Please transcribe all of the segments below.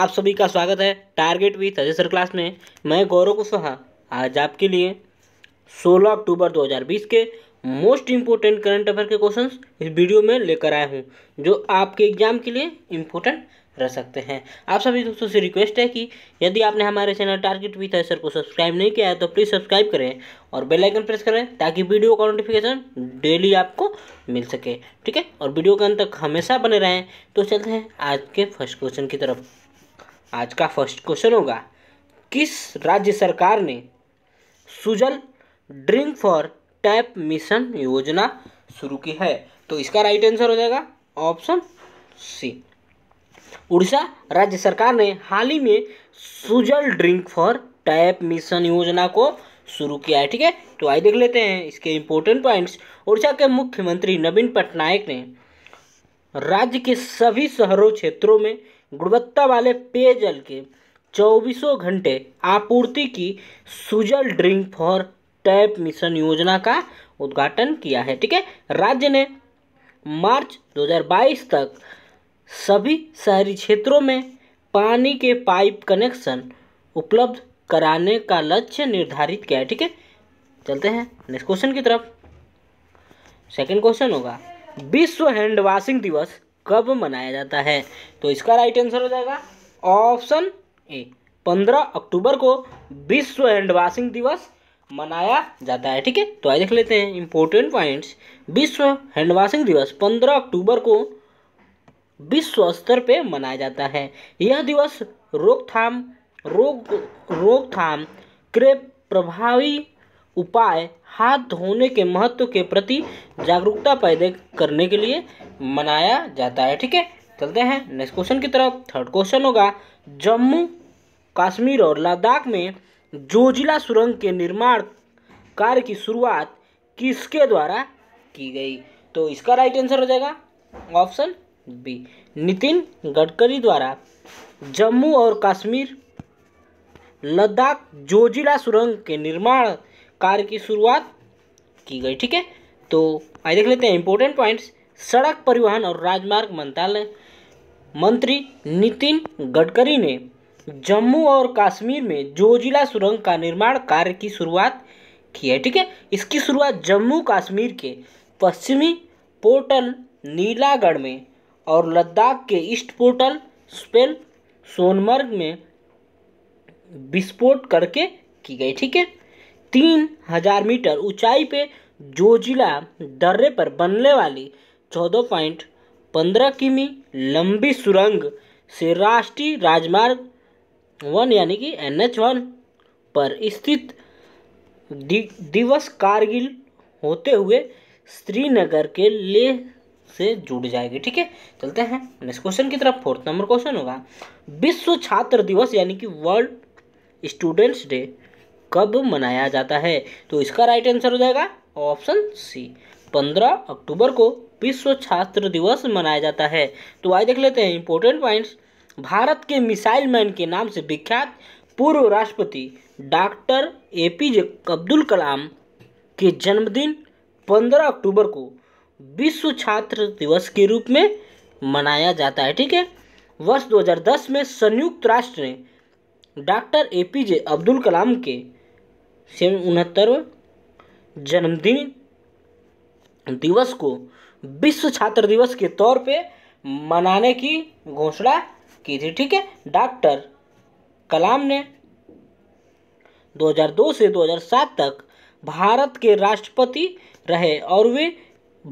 आप सभी का स्वागत है target with Ajay sir class में मैं गौरव कुशवाहा आज आपके लिए 16 अक्टूबर 2020 के मोस्ट इम्पोर्टेंट करंट अफेयर के क्वेश्चंस इस वीडियो में लेकर आया हूँ जो आपके एग्जाम के लिए इम्पोर्टेंट रह सकते हैं आप सभी दोस्तों से रिक्वेस्ट है कि यदि आपने हमारे channel target with Ajay sir को सब्सक्राइब नहीं किया है तो प्लीज़ सब्सक्राइब करें और बेलाइकन प्रेस करें ताकि वीडियो का नोटिफिकेशन डेली आपको मिल सके ठीक है और वीडियो के अंत तक हमेशा बने रहें तो चलते हैं आज के फर्स्ट क्वेश्चन की तरफ आज का फर्स्ट क्वेश्चन होगा किस राज्य सरकार ने Sujal drink for tap mission योजना शुरू की है तो इसका राइट आंसर हो जाएगा ऑप्शन सी उड़ीसा राज्य सरकार ने हाल ही में Sujal drink for tap mission योजना को शुरू किया है ठीक है तो आइए देख लेते हैं इसके इंपोर्टेंट पॉइंट्स उड़ीसा के मुख्यमंत्री नवीन पटनायक ने राज्य के सभी शहरों क्षेत्रों में गुणवत्ता वाले पेयजल के चौबीसों घंटे आपूर्ति की Sujal drink for tap mission योजना का उद्घाटन किया है ठीक है राज्य ने मार्च 2022 तक सभी शहरी क्षेत्रों में पानी के पाइप कनेक्शन उपलब्ध कराने का लक्ष्य निर्धारित किया है ठीक है चलते हैं नेक्स्ट क्वेश्चन की तरफ सेकंड क्वेश्चन होगा विश्व हैंड वॉशिंग दिवस कब मनाया जाता है तो इसका राइट आंसर हो जाएगा ऑप्शन ए पंद्रह अक्टूबर को विश्व हैंडवाशिंग दिवस मनाया जाता है ठीक है तो आइए देख लेते हैं इंपॉर्टेंट पॉइंट्स विश्व हैंडवाशिंग दिवस पंद्रह अक्टूबर को विश्व स्तर पे मनाया जाता है यह दिवस रोकथाम रोग रोकथाम के प्रभावी उपाय हाथ धोने के महत्व के प्रति जागरूकता पैदा करने के लिए मनाया जाता है ठीक है चलते हैं नेक्स्ट क्वेश्चन की तरफ थर्ड क्वेश्चन होगा जम्मू कश्मीर और लद्दाख में जोजिला सुरंग के निर्माण कार्य की शुरुआत किसके द्वारा की गई तो इसका राइट आंसर हो जाएगा ऑप्शन बी नितिन गडकरी द्वारा जम्मू और कश्मीर लद्दाख जोजिला सुरंग के निर्माण कार्य की शुरुआत की गई ठीक है तो आइए देख लेते हैं इंपॉर्टेंट पॉइंट्स सड़क परिवहन और राजमार्ग मंत्रालय मंत्री नितिन गडकरी ने जम्मू और कश्मीर में जोजिला सुरंग का निर्माण कार्य की शुरुआत की है ठीक है इसकी शुरुआत जम्मू कश्मीर के पश्चिमी पोर्टल नीलागढ़ में और लद्दाख के ईस्ट पोर्टल स्पेल सोनमर्ग में विस्फोट करके की गई ठीक है तीन हजार मीटर ऊंचाई पे जोजिला दर्रे पर बनने वाली चौदह पॉइंट पंद्रह किमी लंबी सुरंग से राष्ट्रीय राजमार्ग वन यानी कि एन एच वन पर स्थित दि, दिवस कारगिल होते हुए श्रीनगर के लेह से जुड़ जाएगी ठीक है चलते हैं नेक्स्ट क्वेश्चन की तरफ फोर्थ नंबर क्वेश्चन होगा विश्व छात्र दिवस यानी कि वर्ल्ड स्टूडेंट्स डे कब मनाया जाता है तो इसका राइट आंसर हो जाएगा ऑप्शन सी पंद्रह अक्टूबर को विश्व छात्र दिवस मनाया जाता है तो आइए देख लेते हैं इंपॉर्टेंट पॉइंट्स भारत के मिसाइल मैन के नाम से विख्यात पूर्व राष्ट्रपति doctor A P J Abdul Kalam के जन्मदिन 15 अक्टूबर को विश्व छात्र दिवस के रूप में मनाया जाता है ठीक है वर्ष 2010 में संयुक्त राष्ट्र ने doctor A P J Abdul Kalam के उनहत्तरवें जन्मदिन दिवस को विश्व छात्र दिवस के तौर पे मनाने की घोषणा की थी ठीक है डॉक्टर कलाम ने 2002 से 2007 तक भारत के राष्ट्रपति रहे और वे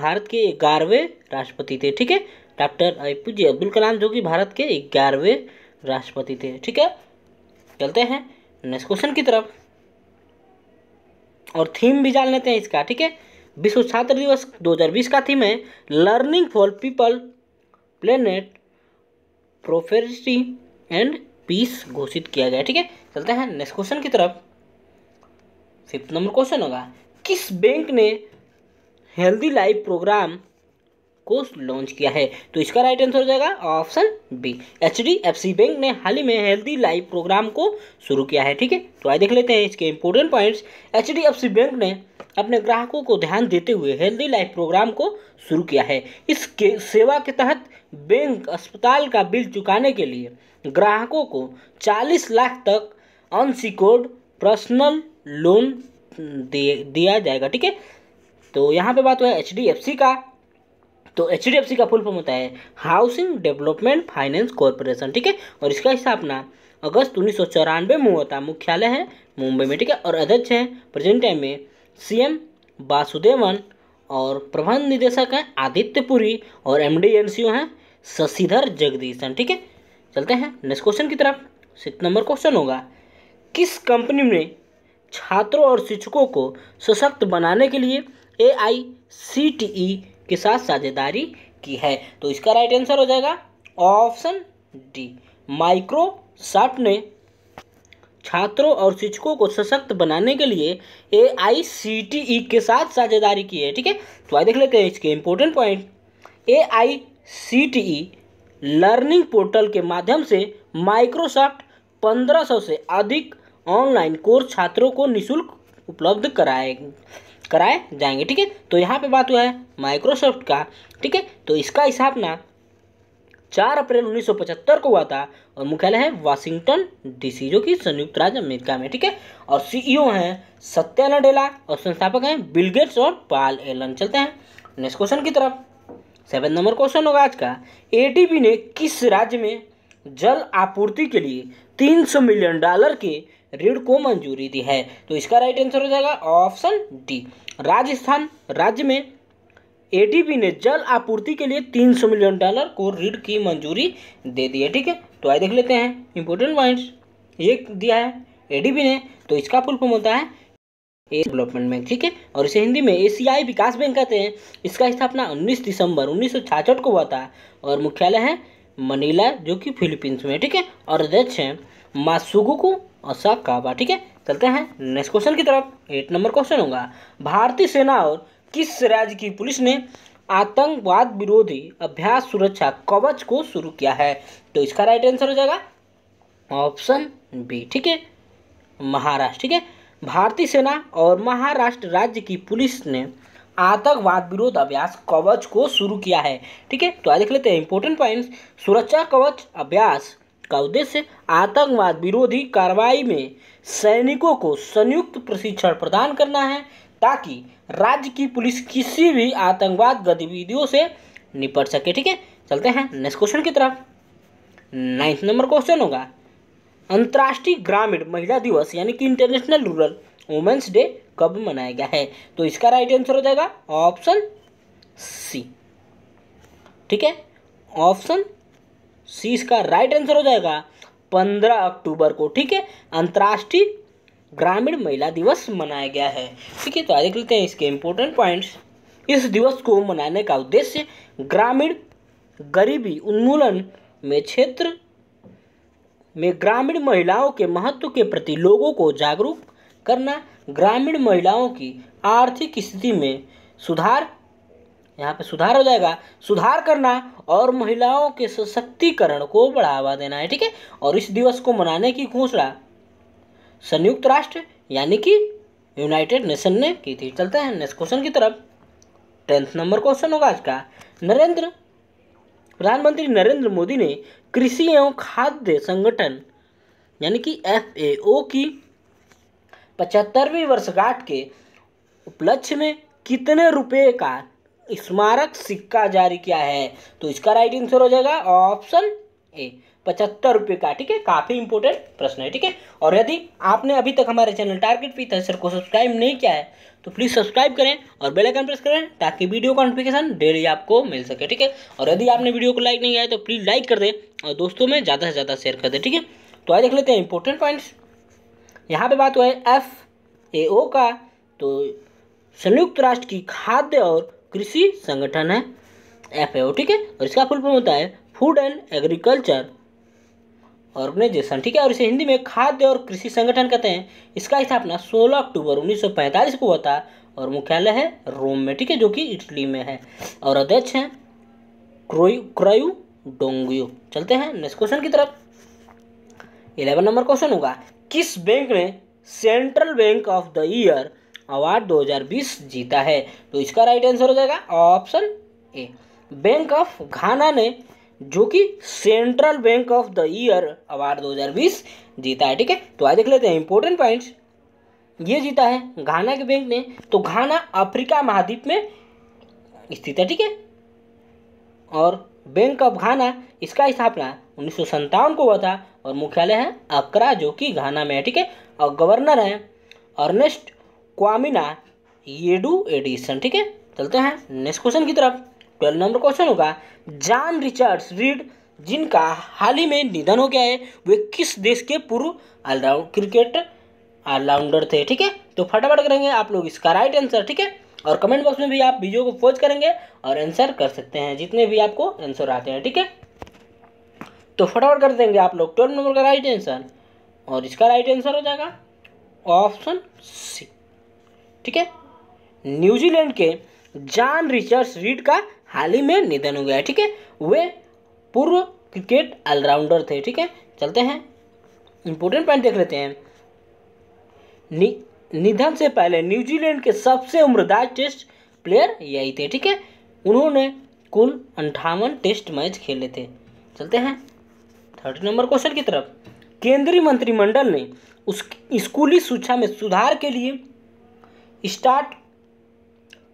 भारत के ग्यारहवें राष्ट्रपति थे ठीक है doctor A P Abdul Kalam जो कि भारत के ग्यारहवें राष्ट्रपति थे ठीक है चलते हैं नेक्स्ट क्वेश्चन की तरफ और थीम भी जान लेते हैं इसका ठीक है विश्व छात्र दिवस 2020 का थीम है learning for people planet prosperity and peace घोषित किया गया ठीक है चलते हैं नेक्स्ट क्वेश्चन की तरफ फिफ्थ नंबर क्वेश्चन होगा किस बैंक ने हेल्दी लाइफ प्रोग्राम को लॉन्च किया है तो इसका राइट आंसर हो जाएगा option B H D F C bank ने हाल ही में हेल्दी लाइफ प्रोग्राम को शुरू किया है ठीक है तो आइए देख लेते हैं इसके important points H D F C bank ने अपने ग्राहकों को ध्यान देते हुए हेल्दी लाइफ प्रोग्राम को शुरू किया है इस के सेवा के तहत बैंक अस्पताल का बिल चुकाने के लिए ग्राहकों को 40 लाख तक अनसिक्योर्ड पर्सनल लोन दिया जाएगा ठीक है तो यहाँ पे बात हुआ एफ सी का तो एच का फुल फॉर्म होता है हाउसिंग डेवलपमेंट फाइनेंस कॉरपोरेशन ठीक है और इसका स्थापना अगस्त उन्नीस में हुआ था मुख्यालय है मुंबई में ठीक है और अध्यक्ष है प्रेजेंट टाइम में सीएम वासुदेवन और प्रबंध निदेशक हैं आदित्य पुरी और एम डी हैं शशिधर जगदीशन ठीक है चलते हैं नेक्स्ट क्वेश्चन की तरफ सिक्स नंबर क्वेश्चन होगा किस कंपनी ने छात्रों और शिक्षकों को सशक्त बनाने के लिए ए आई सी टी ई के साथ साझेदारी की है तो इसका राइट आंसर हो जाएगा ऑप्शन डी माइक्रोसॉफ्ट ने छात्रों और शिक्षकों को सशक्त बनाने के लिए ए आई सी टी ई के साथ साझेदारी की है ठीक है तो आइए देख लेते हैं इसके important point A I C T E learning portal के माध्यम से माइक्रोसॉफ्ट 1500 से अधिक ऑनलाइन कोर्स छात्रों को निशुल्क उपलब्ध कराए कराए जाएंगे ठीक है तो यहाँ पे बात हुआ है माइक्रोसॉफ्ट का ठीक है तो इसका हिसाब ना चार अप्रैल 1975 को हुआ था और मुख्यालय है वाशिंगटन डीसी जो कि संयुक्त राज्य अमेरिका में ठीक है और सीईओ हैं सत्या नडेला और संस्थापक हैं बिल गेट्स और पाल एलन चलते हैं नेक्स्ट क्वेश्चन की तरफ सेवन नंबर क्वेश्चन होगा आज का ए ने किस राज्य में जल आपूर्ति के लिए तीन मिलियन डॉलर के ऋण को मंजूरी दी है तो इसका राइट आंसर हो जाएगा ऑप्शन डी राजस्थान राज्य में एडीबी ने जल आपूर्ति के लिए 300 मिलियन डॉलर को ऋण की मंजूरी दे दी है ठीक है तो आइए देख लेते हैं इंपोर्टेंट पॉइंट्स ये दिया है एडीबी ने तो इसका फुल फॉर्म होता है ए डेवलपमेंट बैंक ठीक है और इसे हिंदी में एशियाई विकास बैंक कहते हैं इसका स्थापना 19 दिसंबर उन्नीस को हुआ था और मुख्यालय है मनीला जो कि फिलीपींस में ठीक है और अध्यक्ष हैं मासुगुकू और काबा ठीक है चलते हैं नेक्स्ट क्वेश्चन की तरफ एट नंबर क्वेश्चन होगा भारतीय सेना और किस राज्य की पुलिस ने आतंकवाद विरोधी अभ्यास सुरक्षा कवच को शुरू किया है तो इसका राइट आंसर हो जाएगा ऑप्शन बी ठीक है महाराष्ट्र ठीक है भारतीय सेना और महाराष्ट्र राज्य की पुलिस ने आतंकवाद विरोध अभ्यास कवच को शुरू किया है ठीक है तो आज देख लेते हैं इंपॉर्टेंट पॉइंट्स सुरक्षा कवच अभ्यास का उद्देश्य आतंकवाद विरोधी कार्रवाई में सैनिकों को संयुक्त प्रशिक्षण प्रदान करना है ताकि राज्य की पुलिस किसी भी आतंकवाद गतिविधियों से निपट सके ठीक है चलते हैं नेक्स्ट क्वेश्चन की तरफ नाइन्थ नंबर क्वेश्चन होगा अंतर्राष्ट्रीय ग्रामीण महिला दिवस यानी कि इंटरनेशनल रूरल वुमेन्स डे कब मनाया गया है तो इसका राइट आंसर हो जाएगा ऑप्शन सी ठीक है ऑप्शन सी इसका राइट आंसर हो जाएगा पंद्रह अक्टूबर को ठीक है अंतर्राष्ट्रीय ग्रामीण महिला दिवस मनाया गया है ठीक है तो आगे लेते हैं इसके इम्पोर्टेंट पॉइंट्स इस दिवस को मनाने का उद्देश्य ग्रामीण गरीबी उन्मूलन में क्षेत्र में ग्रामीण महिलाओं के महत्व के प्रति लोगों को जागरूक करना ग्रामीण महिलाओं की आर्थिक स्थिति में सुधार यहाँ पे सुधार हो जाएगा सुधार करना और महिलाओं के सशक्तिकरण को बढ़ावा देना है ठीक है और इस दिवस को मनाने की घोषणा संयुक्त राष्ट्र यानी कि यूनाइटेड नेशन ने की थी चलते हैं नेक्स्ट क्वेश्चन की तरफ टेंथ नंबर क्वेश्चन होगा आज का नरेंद्र प्रधानमंत्री नरेंद्र मोदी ने कृषि एवं खाद्य संगठन यानी कि एफ की पचहत्तरवीं वर्षगांठ के उपलक्ष्य में कितने रुपए का स्मारक सिक्का जारी किया है तो इसका राइट आंसर हो जाएगा ऑप्शन ए पचहत्तर रुपये का ठीक है काफ़ी इंपॉर्टेंट प्रश्न है ठीक है और यदि आपने अभी तक हमारे चैनल टारगेट पी सर को सब्सक्राइब नहीं किया है तो प्लीज़ सब्सक्राइब करें और बेल आइकन प्रेस करें ताकि वीडियो का नोटिफिकेशन डेली आपको मिल सके ठीक है और यदि आपने वीडियो को लाइक नहीं किया है तो प्लीज़ लाइक कर दें और दोस्तों में ज़्यादा से ज़्यादा शेयर कर दें ठीक है तो आज देख लेते हैं इंपॉर्टेंट पॉइंट्स यहाँ पे बात हुआ है एफ ए ओ का तो संयुक्त राष्ट्र की खाद्य और कृषि संगठन है एफ ए ओ ठीक है और इसका फुल फॉर्म होता है फूड एंड एग्रीकल्चर ऑर्गेनाइजेशन ठीक है और इसे हिंदी में खाद्य और कृषि संगठन कहते हैं इसका स्थापना 16 अक्टूबर 1945 को हुआ था और मुख्यालय है रोम में ठीक है जो कि इटली में है और अध्यक्ष हैं क्रोय क्रयू चलते हैं नेक्स्ट क्वेश्चन की तरफ इलेवन नंबर क्वेश्चन होगा किस बैंक ने central bank of the year award 2020 जीता है तो इसका राइट आंसर हो जाएगा option A bank of Ghana ने जो कि central bank of the year award 2020 जीता है ठीक है तो आज देख लेते हैं इंपॉर्टेंट पॉइंट्स ये जीता है घाना के बैंक ने तो घाना अफ्रीका महाद्वीप में स्थित है ठीक है और बैंक ऑफ घाना इसका स्थापना उन्नीस को हुआ था और मुख्यालय है अकरा जो कि घाना में है ठीक है और गवर्नर है अर्नेस्ट क्वामिना येडू एडिसन ठीक है चलते हैं नेक्स्ट क्वेश्चन की तरफ ट्वेल्व नंबर क्वेश्चन होगा जॉन रिचर्ड्स रीड जिनका हाल ही में निधन हो गया है वे किस देश के पूर्व ऑलराउंड क्रिकेट ऑलराउंडर थे ठीक है तो फटाफट करेंगे आप लोग इसका राइट आंसर ठीक है और कमेंट बॉक्स में भी आप वीडियो को पोज करेंगे और आंसर कर सकते हैं जितने भी आपको आंसर आते हैं ठीक है तो फटाफट कर देंगे आप लोग ट्वेल्व नंबर का राइट आंसर और इसका राइट आंसर हो जाएगा ऑप्शन सी ठीक है न्यूजीलैंड के जॉन रिचर्ड्स रीड का हाल ही में निधन हो गया ठीक है वे पूर्व क्रिकेट ऑलराउंडर थे ठीक है चलते हैं इंपोर्टेंट पॉइंट देख लेते हैं नि, निधन से पहले न्यूजीलैंड के सबसे उम्रदार टेस्ट प्लेयर यही थे ठीक है उन्होंने कुल अंठावन टेस्ट मैच खेले थे चलते हैं थर्ड नंबर क्वेश्चन की तरफ केंद्रीय मंत्रिमंडल ने उस स्कूली शिक्षा में सुधार के लिए स्टार्ट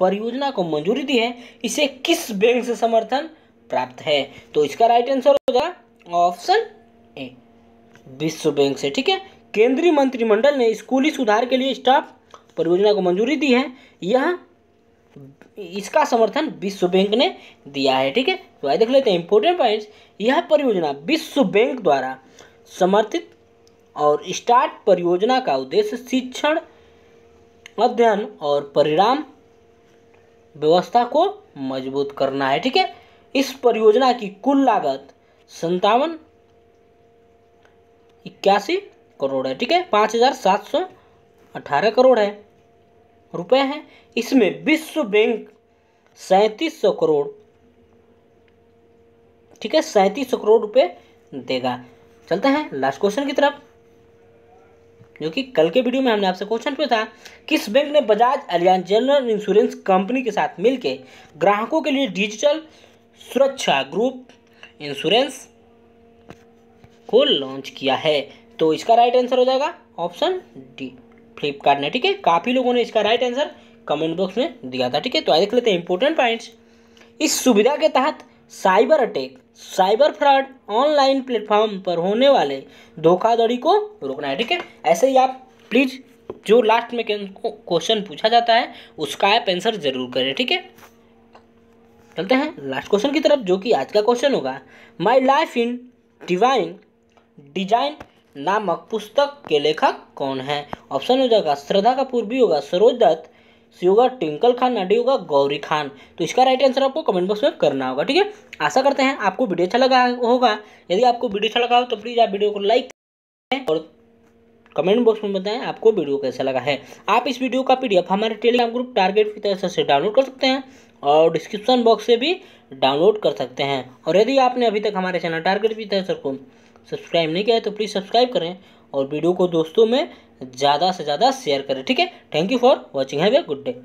परियोजना को मंजूरी दी है इसे किस बैंक से समर्थन प्राप्त है तो इसका राइट आंसर होगा ऑप्शन ए विश्व बैंक से ठीक है केंद्रीय मंत्रिमंडल ने स्कूली सुधार के लिए स्टाफ परियोजना को मंजूरी दी है यह इसका समर्थन विश्व बैंक ने दिया है ठीक है तो आइए देख लेते हैं इंपोर्टेंट पॉइंट्स यह परियोजना विश्व बैंक द्वारा समर्थित और स्टार्ट परियोजना का उद्देश्य शिक्षण अध्ययन और परिणाम व्यवस्था को मजबूत करना है ठीक है इस परियोजना की कुल लागत संतावन इक्यासी करोड़ है ठीक है पाँच हजार सात सौ अठारह करोड़ है रुपए हैं इसमें विश्व बैंक सैंतीस सौ करोड़ ठीक है सैंतीस सौ करोड़ रुपए देगा चलते हैं लास्ट क्वेश्चन की तरफ जो कि कल के वीडियो में हमने आपसे क्वेश्चन पूछा किस बैंक ने Bajaj Allianz general insurance company के साथ मिलकर ग्राहकों के लिए डिजिटल सुरक्षा ग्रुप इंश्योरेंस को लॉन्च किया है तो इसका राइट आंसर हो जाएगा ऑप्शन डी फ्लिपकार्ट ने ठीक है काफ़ी लोगों ने इसका राइट आंसर कमेंट बॉक्स में दिया था ठीक है तो आज देख लेते हैं इंपॉर्टेंट पॉइंट्स इस सुविधा के तहत cyber attack cyber fraud online platform पर होने वाले धोखाधड़ी को रोकना है ठीक है ऐसे ही आप प्लीज़ जो लास्ट में क्वेश्चन पूछा जाता है उसका आप आंसर जरूर करें ठीक है चलते हैं लास्ट क्वेश्चन की तरफ जो कि आज का क्वेश्चन होगा My Life in Divine Design नामक पुस्तक के लेखक कौन है ऑप्शन हो जाएगा श्रद्धा कपूर भी होगा सरोज दत्त सी होगा ट्विंकल खान नाडी होगा गौरी खान तो इसका राइट आंसर आपको कमेंट बॉक्स में करना होगा ठीक है आशा करते हैं आपको वीडियो अच्छा लगा होगा यदि आपको वीडियो अच्छा लगा हो तो प्लीज़ आप वीडियो को लाइक और कमेंट बॉक्स में बताएं आपको वीडियो कैसा लगा है आप इस वीडियो का पीडीएफ हमारे टेलीग्राम ग्रुप टारगेट की तरह से डाउनलोड कर सकते हैं और डिस्क्रिप्शन बॉक्स से भी डाउनलोड कर सकते हैं और यदि आपने अभी तक हमारे चैनल टारगेट की तरह को सब्सक्राइब नहीं किया है तो प्लीज़ सब्सक्राइब करें और वीडियो को दोस्तों में ज़्यादा से ज़्यादा शेयर करें ठीक है thank you for watching have a good day